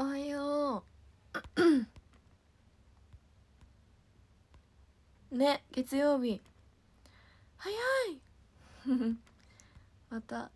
おはよう ね月曜日早い また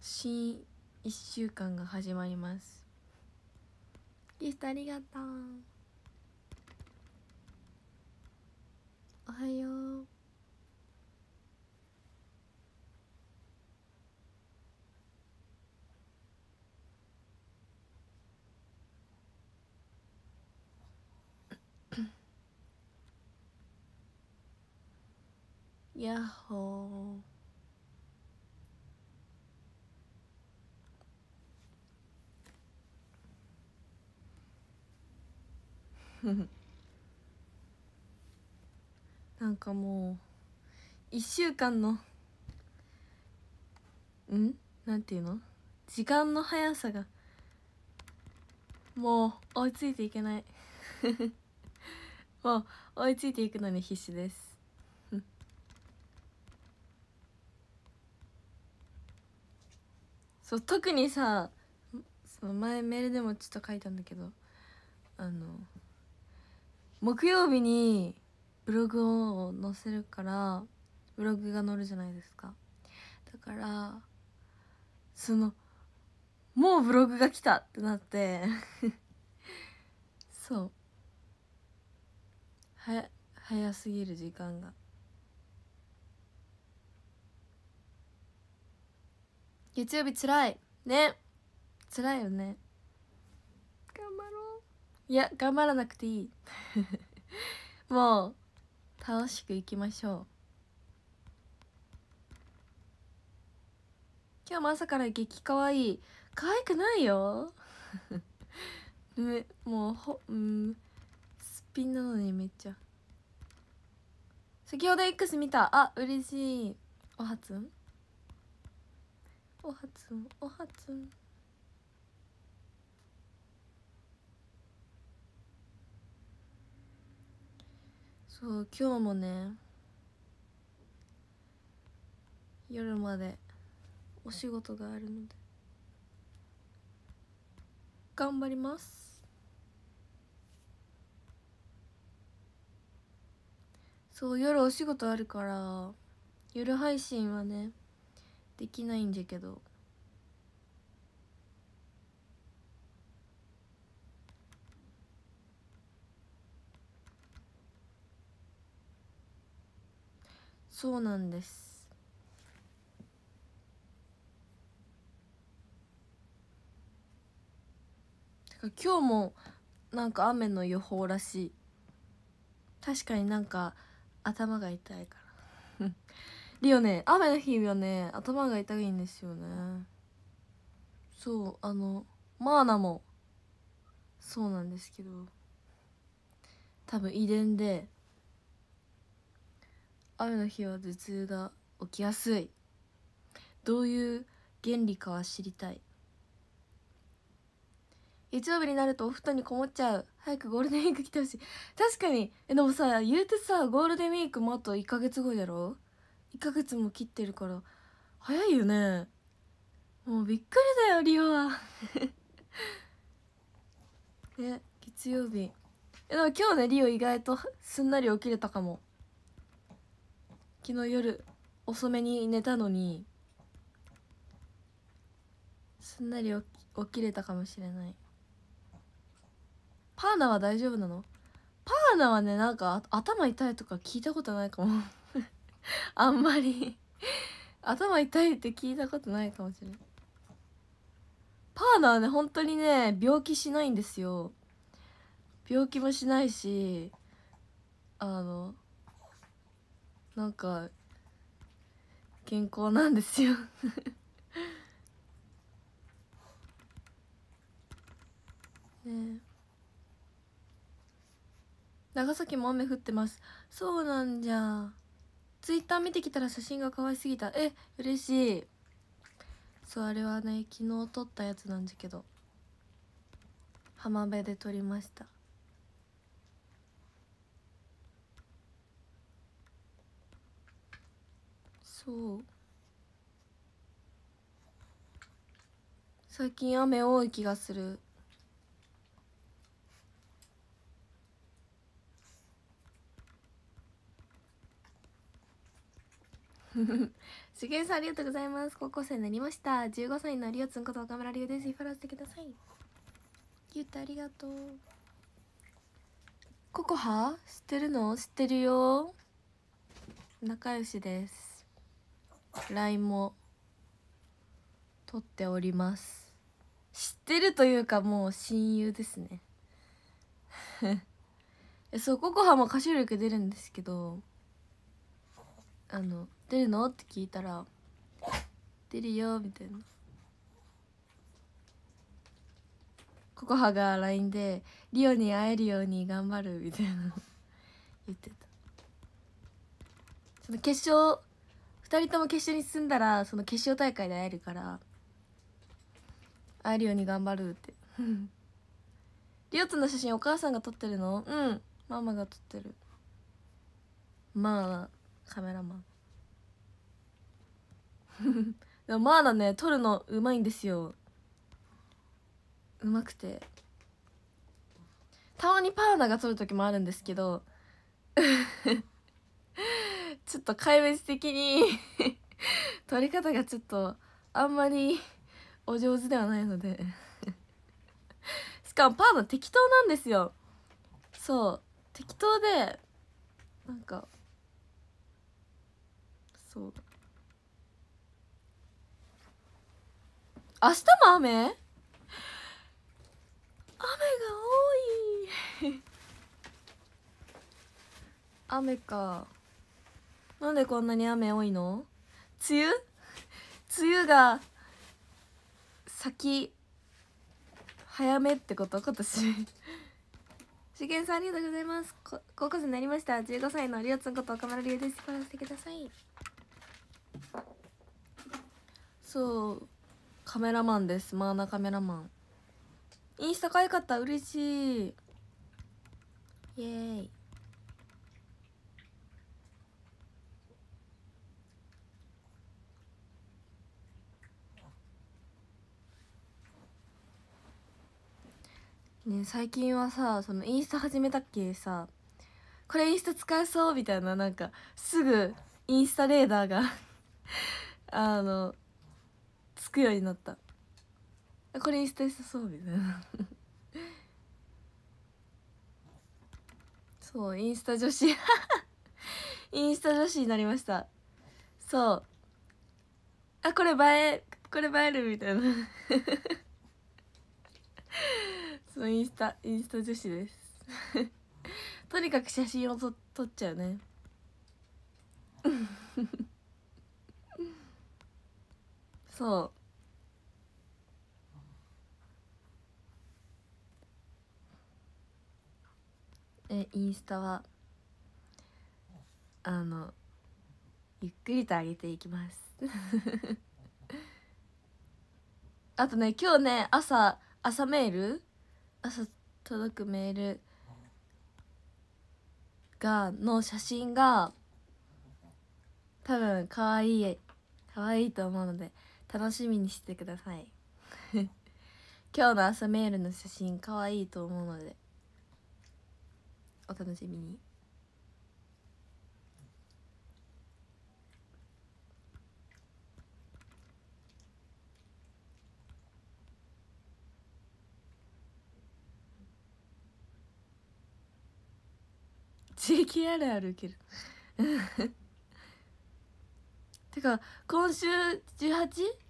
新1週間が始まりますゲストありがとうおはようやっほーなんかもう一週間のんなんていうの時間の速さがもう追いついていけない もう追いついていくのに必死ですそう特にさその前メールでもちょっと書いたんだけどあの木曜日にブログを載せるからブログが載るじゃないですかだからそのもうブログが来たってなって そうは早すぎる時間が。月曜日つらいねつらいよね頑張ろういや頑張らなくていい もう楽しくいきましょう今日も朝から激かわいい可愛くないよ もうほうんすっぴんなのにめっちゃ先ほど X 見たあ嬉しいおはつんおはつおはつそう今日もね夜までお仕事があるので頑張りますそう夜お仕事あるから夜配信はねできないんじゃけどそうなんですてか今日もなんか雨の予報らしい確かになんか頭が痛いからリオね雨の日はね頭が痛いんですよねそうあのマーナもそうなんですけど多分遺伝で雨の日は頭痛が起きやすいどういう原理かは知りたい月曜日になるとお布団にこもっちゃう早くゴールデンウィーク来てほしい確かにえでもさ言うてさゴールデンウィークもあと1か月後やろ1ヶ月も切ってるから早いよねもうびっくりだよリオは え月曜日でも今日ねリオ意外とすんなり起きれたかも昨日夜遅めに寝たのにすんなり起きれたかもしれないパーナは大丈夫なのパーナはねなんか頭痛いとか聞いたことないかも あんまり 頭痛いって聞いたことないかもしれないパーナはね本当にね病気しないんですよ病気もしないしあのなんか健康なんですよ ね長崎も雨降ってますそうなんじゃツイッター見てきたら写真が可愛すぎたえ嬉しいそうあれはね昨日撮ったやつなんだけど浜辺で撮りましたそう最近雨多い気がする しげるさんありがとうございます高校生になりました15歳のりおつんこと岡村龍ですフォローしてくださいゆうたありがとうココハ知ってるの知ってるよ仲良しです LINE も撮っております知ってるというかもう親友ですね そうココハも歌唱力出るんですけどあの「出るの?」って聞いたら「出るよ」みたいな。ココハが LINE で「リオに会えるように頑張る」みたいな言ってたその決勝2人とも決勝に進んだらその決勝大会で会えるから会えるように頑張るって リオツの写真お母さんが撮ってるのうんママが撮ってるまあカメラマン でもマーナね撮るのうまいんですようまくてたまにパーナが撮る時もあるんですけど ちょっと壊滅的に 撮り方がちょっとあんまりお上手ではないのでしかもパーナ適当なんですよそう適当でなんかそう明日も雨雨が多い雨かなんでこんなに雨多いの梅雨梅雨が先早めってこと今年しげんさんありがとうございます高校生になりました15歳のりおつんこと岡村りゅうですフォロしてくださいそうカメラマンですマーナカメラマンインスタ可愛かった嬉しいイエーイね最近はさそのインスタ始めたっけさこれインスタ使えそうみたいななんかすぐインスタレーダーが あのつくようになったこれインスタしたそうみたいな そうインスタ女子 インスタ女子になりましたそうあこれ映えこれ映えるみたいなそうインスタインスタ女子ですとにかく写真を撮っちゃうねそうえインスタはあのゆっくりと上げていきます あとね今日ね朝朝メール朝届くメールがの写真が多分可愛い可愛いと思うので楽しみにしてください 今日の朝メールの写真かわいいと思うのでお楽しみに刺激あるあるける てか今週 18?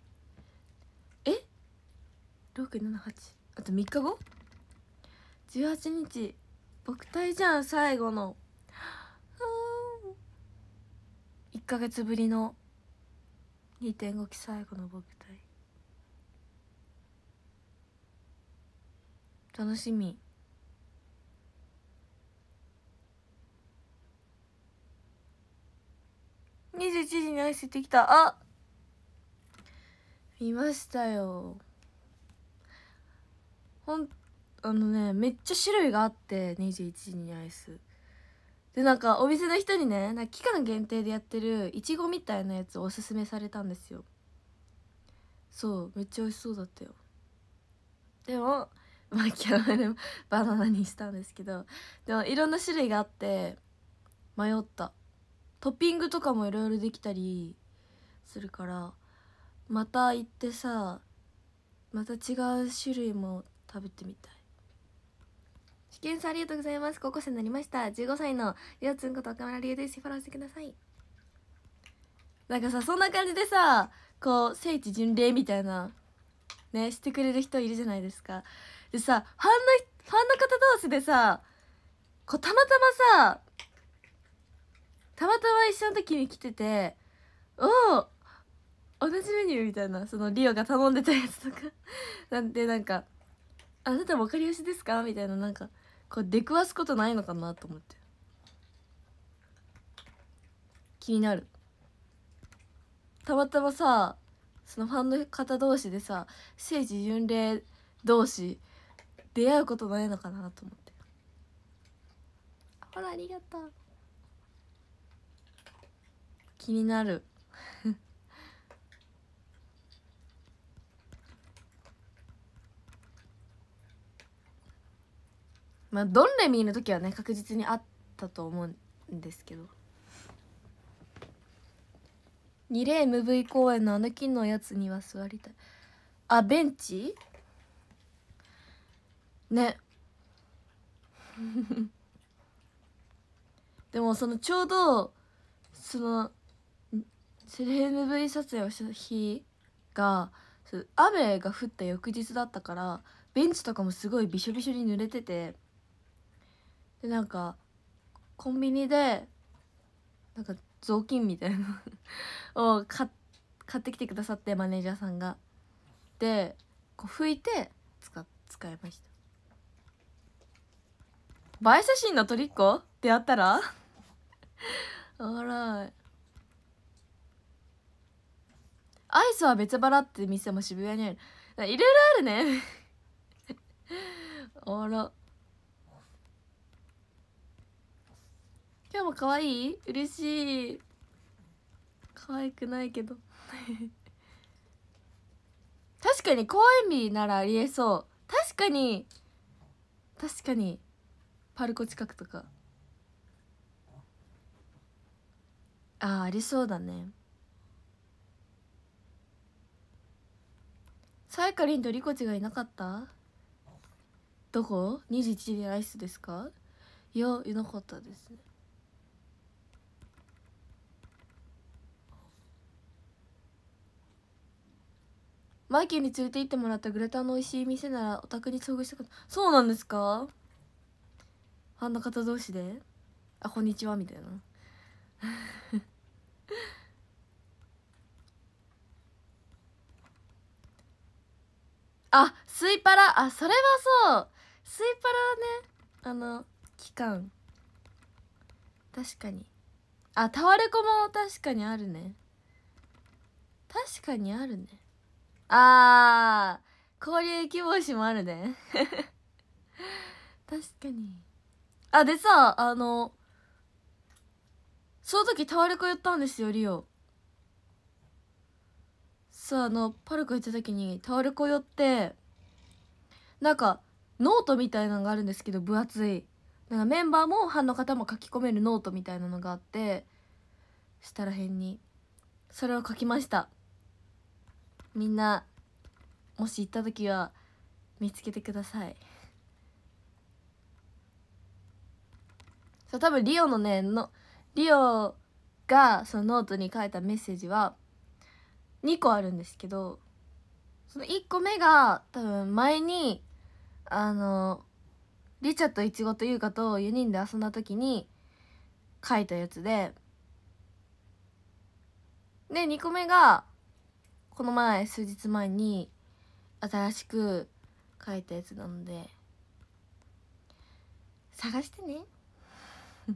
6 7 8あと3日後18日牧体じゃん最後の1か月ぶりの2.5期最後の牧体楽しみ21時に行してきたあ見ましたよほんあのねめっちゃ種類があって21にアイスでなんかお店の人にねなんか期間限定でやってるいちごみたいなやつをおすすめされたんですよそうめっちゃ美味しそうだったよでもまあキャラメルバナナにしたんですけどでもいろんな種類があって迷ったトッピングとかもいろいろできたりするからまた行ってさまた違う種類も食べてみたい試験さんありがとうございます高校生になりました15歳のりょうつんこと岡村龍ですフォローしてくださいなんかさそんな感じでさこう聖地巡礼みたいなねしてくれる人いるじゃないですかでさファンのファンの方同士でさこうたまたまさたまたま一緒の時に来てて「おお同じメニュー」みたいなそのリオが頼んでたやつとかなんでなんかあなた分かりやすいですか?」みたいななんかこう出くわすことないのかなと思って気になるたまたまさそのファンの方同士でさ聖地巡礼同士出会うことないのかなと思ってほらありがとう気になるまあドンレミーの時はね確実にあったと思うんですけど2例 MV 公演のあの金のやつには座りたいあベンチね でもそのちょうどそのセル MV 撮影をした日が雨が降った翌日だったからベンチとかもすごいびしょびしょに濡れててでなんかコンビニでなんか雑巾みたいなの を買ってきてくださってマネージャーさんが。でこう拭いて使使いました。映え写真のトリッコってやったら おらい。アイスは別腹って店も渋谷にある。いろいろあるね おら。今日も可愛い嬉しい可愛くないけど確かに公演日ならありえそう確かに確かにパルコ近くとかああありそうだねサイカリンとリコちがいなかったどこ ?21 時でライスですかいやいなかったですねマイケルに連れて行ってもらったグレタンの美味しい店ならお宅に遭遇したことそうなんですかファンの方同士であこんにちはみたいな あスイパラあそれはそうスイパラはねあの期間確かにあタワレコも確かにあるね確かにあるねああ交流希望誌もあるね。確かに。あ、でさ、あの、その時タワレコ寄ったんですよ、リオ。さあ、あの、パルコ行った時にタワレコ寄って、なんか、ノートみたいなのがあるんですけど、分厚い。なんかメンバーもファンの方も書き込めるノートみたいなのがあって、したらへんに、それを書きました。みんなもし行った時は見つけてくださいそう多分リオのねのリオがそのノートに書いたメッセージは2個あるんですけどその1個目が多分前にあのリチャとイチゴと優香と4人で遊んだ時に書いたやつでで2個目がこの前数日前に新しく書いたやつなので探してね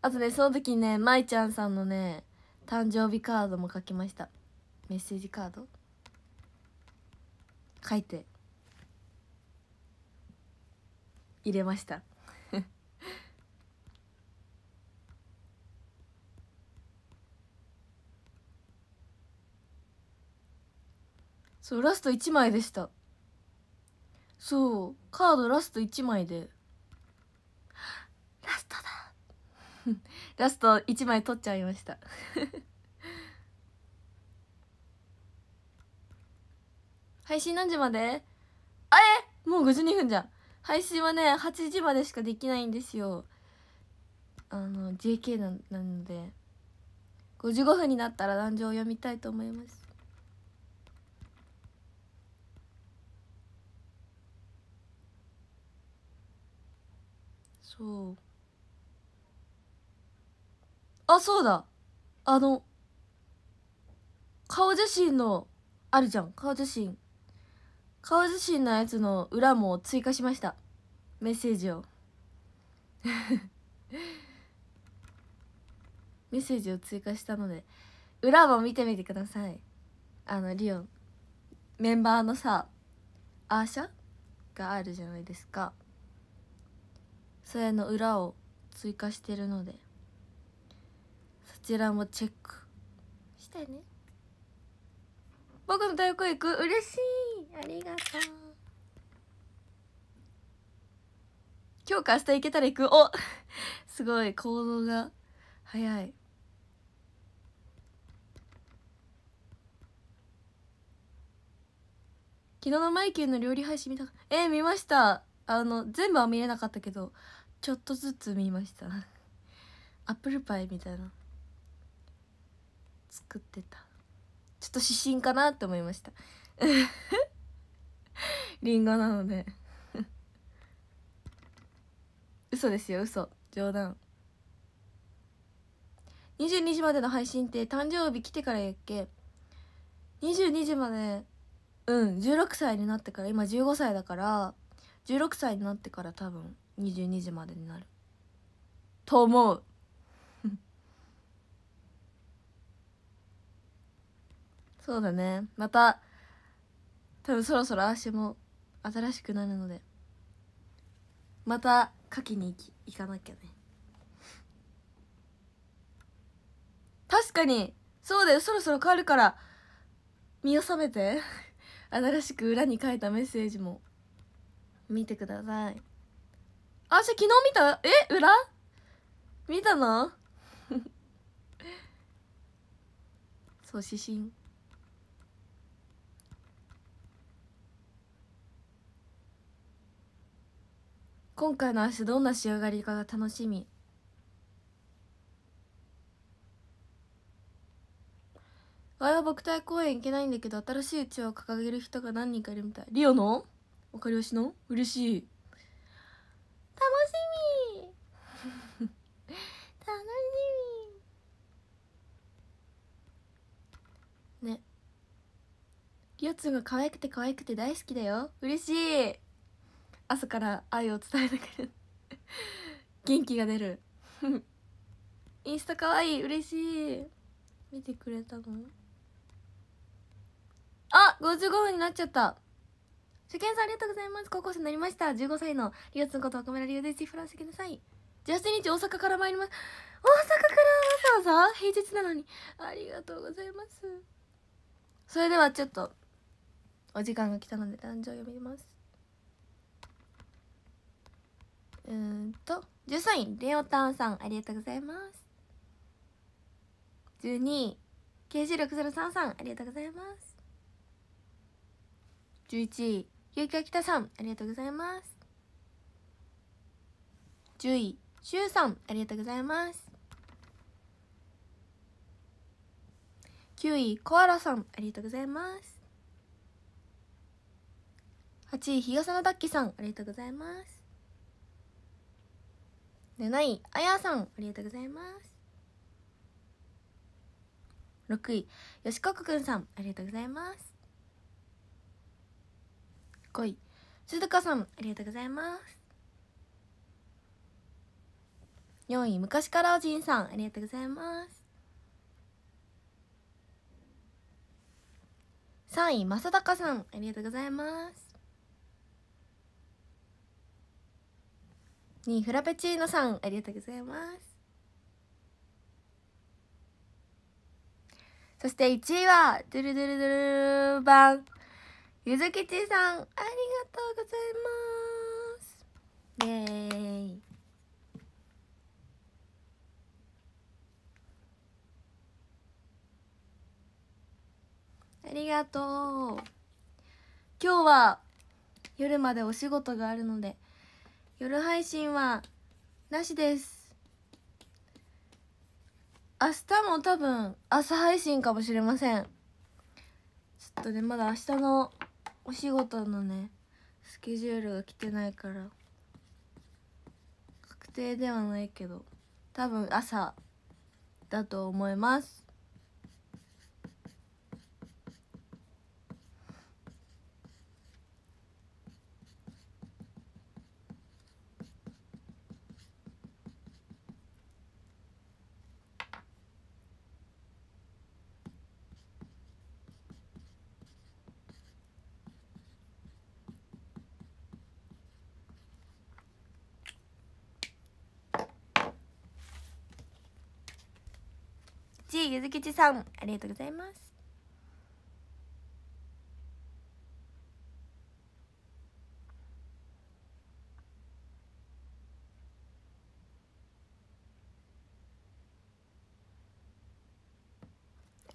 あとねその時にねまいちゃんさんのね誕生日カードも書きましたメッセージカード書いて入れましたそうラスト1枚でしたそうカードラスト1枚でラストだ ラスト1枚取っちゃいました 配信何時まであえもう52分じゃん配信はね8時までしかできないんですよあの JK ななので55分になったら壇上を読みたいと思いますそうあそうだあの顔写真のあるじゃん顔写真顔写真のやつの裏も追加しましたメッセージを メッセージを追加したので裏も見てみてくださいあのリオンメンバーのさアーシャがあるじゃないですかそれの裏を追加してるのでそちらもチェックしたね僕の太鼓行く嬉しいありがとう今日か明日行けたら行くおすごい行動が早い昨日のマイケルの料理配信見たえー、見ましたあの全部は見れなかったけどちょっとずつ見ましたアップルパイみたいな作ってたちょっと指針かなって思いましたりんごなので 嘘ですよ嘘冗談22時までの配信って誕生日来てからやっけ22時までうん16歳になってから今15歳だから16歳になってから多分22時までになると思う そうだねまた多分そろそろ足も新しくなるのでまた書きに行き行かなきゃね確かにそうだよそろそろ変わるから見納めて新しく裏に書いたメッセージも見てくださいあ、じゃ昨日見たえ裏見たの そう、指針。今回の足どんな仕上がりかが楽しみ。われは僕体公演行けないんだけど新しいうちを掲げる人が何人かいるみたいリオのおかりよしの嬉しい楽しみ楽しみねギつが可愛くて可愛くて大好きだよ嬉しい朝から愛を伝えなける元気が出るインスタ可愛い嬉しい見てくれたのあ55分になっちゃった初見さんありがとうございます。高校生になりました。15歳のリオツのこと岡村リオです。フランス来なさい。18日大阪から参ります。大阪からわざわざ平日なのに。ありがとうございます。それではちょっと、お時間が来たので誕生読みます。うーんと、13位、レオタンさん、ありがとうございます。12位、k c 6 0 3さんありがとうございます。11位、ゆうきあきたさん、ありがとうございます。10位、しゅうさん、ありがとうございます。9位、コアラさん、ありがとうございます。8位、日傘のダッキさん、ありがとうございます。7位、あやさん、ありがとうございます。6位、よしこくくんさん、ありがとうございます。ごい鈴鹿さんありがとうございます4位昔からおじいさんありがとうございます3位正隆さんありがとうございます2位フラペチーノさんありがとうございますそして1位はドゥルドゥルドゥルバンゆずきちさん、ありがとうございます。イェーイ。ありがとう。今日は夜までお仕事があるので、夜配信はなしです。明日も多分朝配信かもしれません。ちょっとね、まだ明日のお仕事のねスケジュールが来てないから確定ではないけど多分朝だと思いますゆずきちさんありがとうございます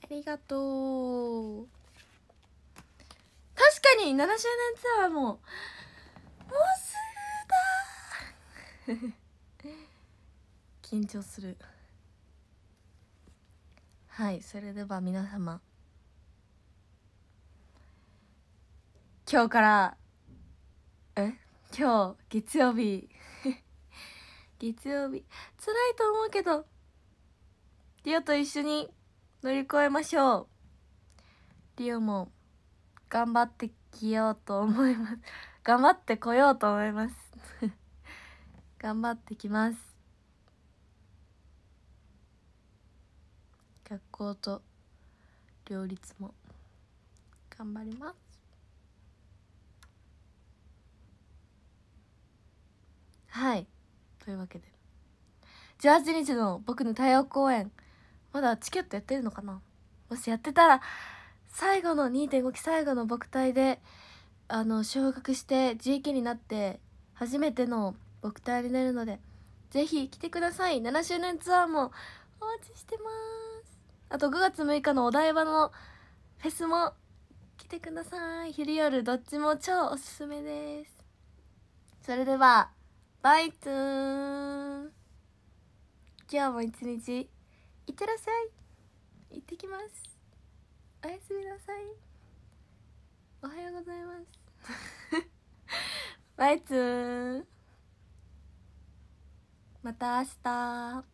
ありがとう確かに7周年ツアーももうすぐだ 緊張するはいそれでは皆様今日からえ今日月曜日 月曜日辛いと思うけどリオと一緒に乗り越えましょうリオも頑張ってきようと思います頑張ってこようと思います 頑張ってきます学校と両立も頑張りますはいというわけで18日の僕の太陽公演まだチケットやってるのかなもしやってたら最後の2.5期最後の僕隊であの昇格して GK になって初めての僕隊になるのでぜひ来てください7周年ツアーもお待ちしてますあと5月6日のお台場のフェスも来てください昼夜どっちも超おすすめですそれではバイツーン今日も一日いってらっしゃい行ってきますおやすみなさいおはようございます バイツーンまた明日